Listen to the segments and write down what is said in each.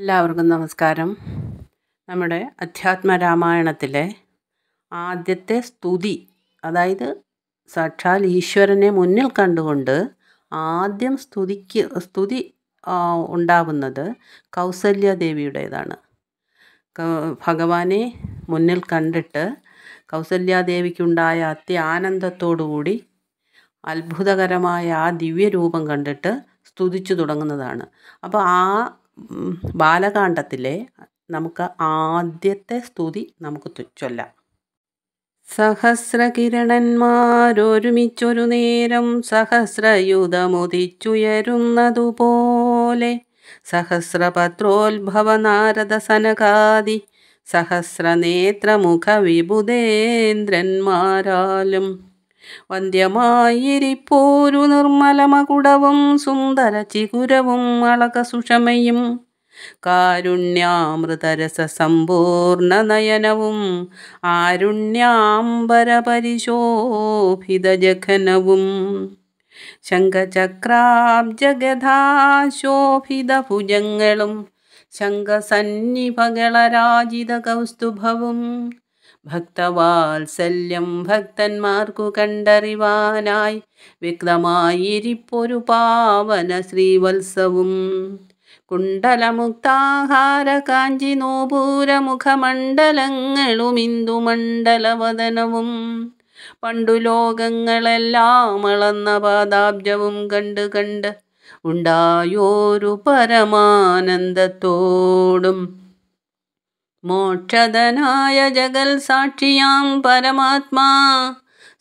എല്ലാവർക്കും നമസ്കാരം നമ്മുടെ അധ്യാത്മ രാമായണത്തിലെ ആദ്യത്തെ സ്തുതി അതായത് സാക്ഷാൽ ഈശ്വരനെ മുന്നിൽ കണ്ടുകൊണ്ട് ആദ്യം സ്തുതിക്ക് സ്തുതി ഉണ്ടാവുന്നത് കൗസല്യാദേവിയുടേതാണ് ഭഗവാനെ മുന്നിൽ കണ്ടിട്ട് കൗസല്യാദേവിക്കുണ്ടായ അത്യാനന്ദത്തോടുകൂടി അത്ഭുതകരമായ ആ ദിവ്യരൂപം കണ്ടിട്ട് സ്തുതിച്ചു തുടങ്ങുന്നതാണ് അപ്പോൾ ആ ബാലകാണ്ഡത്തിലെ നമുക്ക് ആദ്യത്തെ സ്തുതി നമുക്ക് ചൊല്ലാം സഹസ്രകിരണന്മാരൊരുമിച്ചൊരു നേരം സഹസ്രയുധമുദിച്ചുയരുന്നതുപോലെ സഹസ്രപത്രോത്ഭവനാരദസനകാതി സഹസ്രനേത്രമുഖ വിഭുദേന്ദ്രന്മാരാലും വന്ധ്യമായിരിപ്പോരു നിർമ്മലമകുടവും സുന്ദര ചികുരവും അളകസുഷമയും കാരുണ്യാമൃതരസ സമ്പൂർണ നയനവും ജഘനവും ആരുണ്യാംബരപരിശോഭിതജഘനവും ഭുജങ്ങളും ശംഖസന്നിഭകളരാജിത കൗസ്തുഭവും ഭക്തവാത്സല്യം ഭക്തന്മാർക്കു കണ്ടറിവാനായി വ്യക്തമായിരിപ്പൊരു പാവന ശ്രീവത്സവും കുണ്ടലമുക്താഹാര കാഞ്ചി നോപൂരമുഖമണ്ഡലങ്ങളും ഇന്ദുമണ്ഡലവദനവും പണ്ടു ലോകങ്ങളെല്ലാം അളന്ന പാദാബ്ജവും കണ്ട് കണ്ട് ഉണ്ടായോരു പരമാനന്ദത്തോടും മോക്ഷതനായ ജഗൽ സാക്ഷിയാം പരമാത്മാ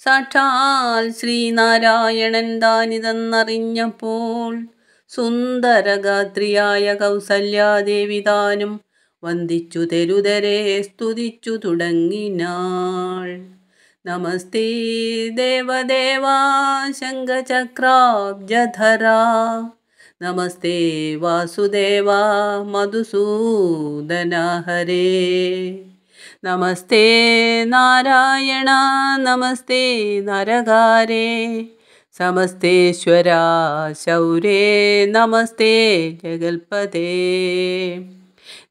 സാക്ഷാൽ ശ്രീനാരായണൻ താനിതെന്നറിഞ്ഞപ്പോൾ സുന്ദരഗാത്രിയായ കൗസല്യാദേവി താനും വന്ദിച്ചു തെരുതരെ സ്തുതിച്ചു തുടങ്ങിനാൾ നമസ്തേ ദേവദേവാ ശങ്കചക്രാബ്ജധരാ നമസ്തേ വാസുദേവ മധുസൂദന ഹരേ നമസ്തേ നാരായണ നമസ്തേ നരകാരേ സമസ്തേശ്വര ശൗരേ നമസ്തേ ജഗൽപതേ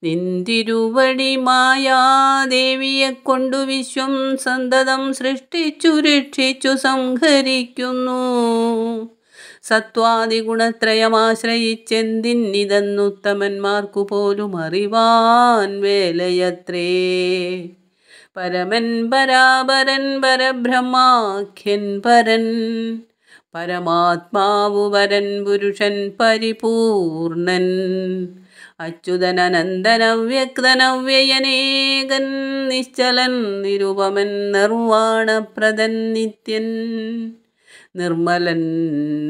നിന്തിരുവടി മായാദേവിയെ കൊണ്ടു വിശ്വം സന്തതം സൃഷ്ടിച്ചു രക്ഷിച്ചു സംഹരിക്കുന്നു സത്വാദിഗുണത്രയമാശ്രയിച്ചെന്തിന്നിതന്നുത്തമന്മാർക്കു പോലും അറിവാൻ വേലയത്രേ പരമൻ പരാപരൻ പരബ്രഹ്മാഖ്യൻ പരൻ പരമാത്മാവു വരൻ പുരുഷൻ പരിപൂർണൻ അച്യുതനന്ദനവ്യക്തനവ്യയനേകൻ നിശ്ചലൻ നിരുപമൻ നിർവാണപ്രദൻ നിത്യൻ നിർമ്മലൻ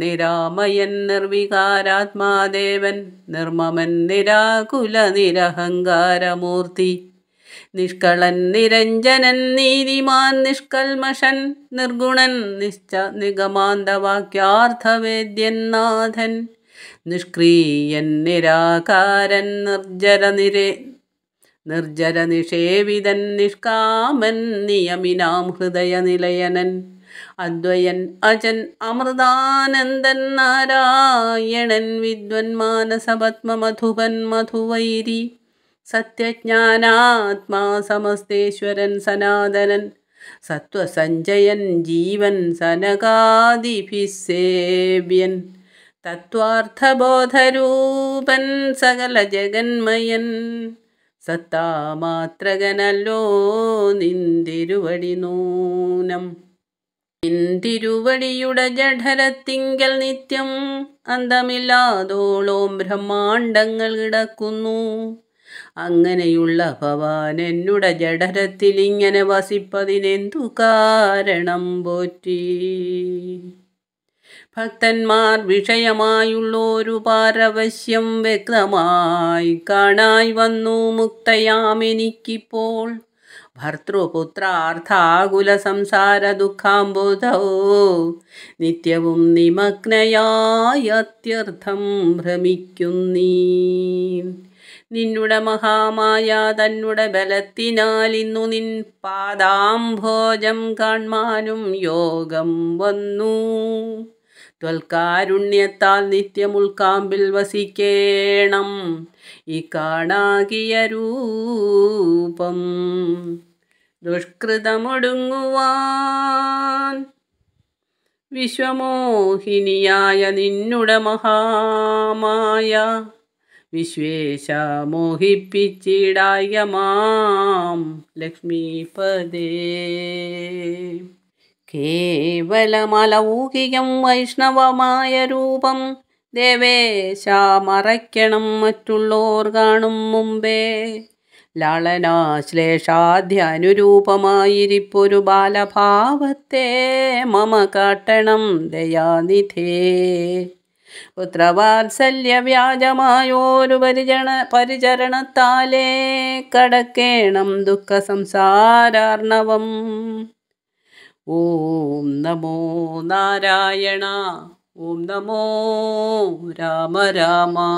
നിരാമയൻ നിർവികാരാത്മാദേവൻ നിർമ്മമൻ നിരാകുല നിരഹങ്കാരമൂർത്തി നിഷ്കളൻ നിരഞ്ജനൻ നീതിമാൻ നിഷ്കൽമഷൻ നിർഗുണൻ നിശ്ച നാഥൻ നിഷ്ക്രീയൻ നിരാകാരൻ നിർജ്ജര നിരേ നിർജ്ജര നിഷേവിതൻ നിഷ്കാമൻ നിയമിനാം ഹൃദയനിലയനൻ അദ്വയൻ അജൻ അമൃതാനന്ദൻ നാരായണൻ വിദ്വൻ മധുവൈരി സത്യജ്ഞാനാത്മാ സമസ്തേശ്വരൻ സനാതനൻ സത്വസഞ്ജയൻ ജീവൻ സനകാദിഭിസേവ്യൻ തത്വാർത്ഥബോധരൂപൻ സകല ജഗന്മയൻ സത്താമാത്രകനല്ലോ നിന്തിരുവടി നൂനം എന്തിരുവടിയുടെ ജഠരത്തിങ്കൽ നിത്യം അന്തമില്ലാതോളോം ബ്രഹ്മാണ്ടങ്ങൾ കിടക്കുന്നു അങ്ങനെയുള്ള ഭവാൻ എന്നുടെ ജഠരത്തിൽ ഇങ്ങനെ വസിപ്പതിനെന്തു കാരണം പോറ്റി ഭക്തന്മാർ ഒരു പാരവശ്യം വ്യക്തമായി കാണായി വന്നു മുക്തയാമെനിക്കിപ്പോൾ ഭർതൃപുത്രാർത്ഥാകുലസംസാരദുഃഖാംബുധോ നിത്യവും നിമഗ്നയായത്യർത്ഥം ഭ്രമിക്കുന്നീ നിന്നുടെ മഹാമായ തന്നുടെ ബലത്തിനാൽ ഇന്നു നിൻ പാദാംഭോജം കാൺമാനും യോഗം വന്നു ത്വൽക്കാരുണ്യത്താൽ നിത്യമുൾക്കാമ്പിൽ വസിക്കേണം ഈ കാണാകിയ രൂപം ദുഷ്കൃതമൊടുങ്ങുവാൻ വിശ്വമോഹിനിയായ നിന്നുട മഹാമായ വിശ്വേശ മോഹിപ്പിച്ചിടായ മാം ലക്ഷ്മിപദേ കേവലമലൗകികം വൈഷ്ണവമായ രൂപം ദേവേശ മറയ്ക്കണം മറ്റുള്ളോർ കാണും മുമ്പേ ലാളനാശ്ലേഷാധ്യനുരൂപമായിരിപ്പൊരു ബാലഭാവത്തെ മമ കാട്ടണം ദയാനിധേ പുത്രവാത്സല്യവ്യാജമായോരു പരിചരണ പരിചരണത്താലേ കടക്കേണം ദുഃഖ സംസാരാർണവം ഓം നമോ നാരായണ ഓം നമോ രാമ രാമ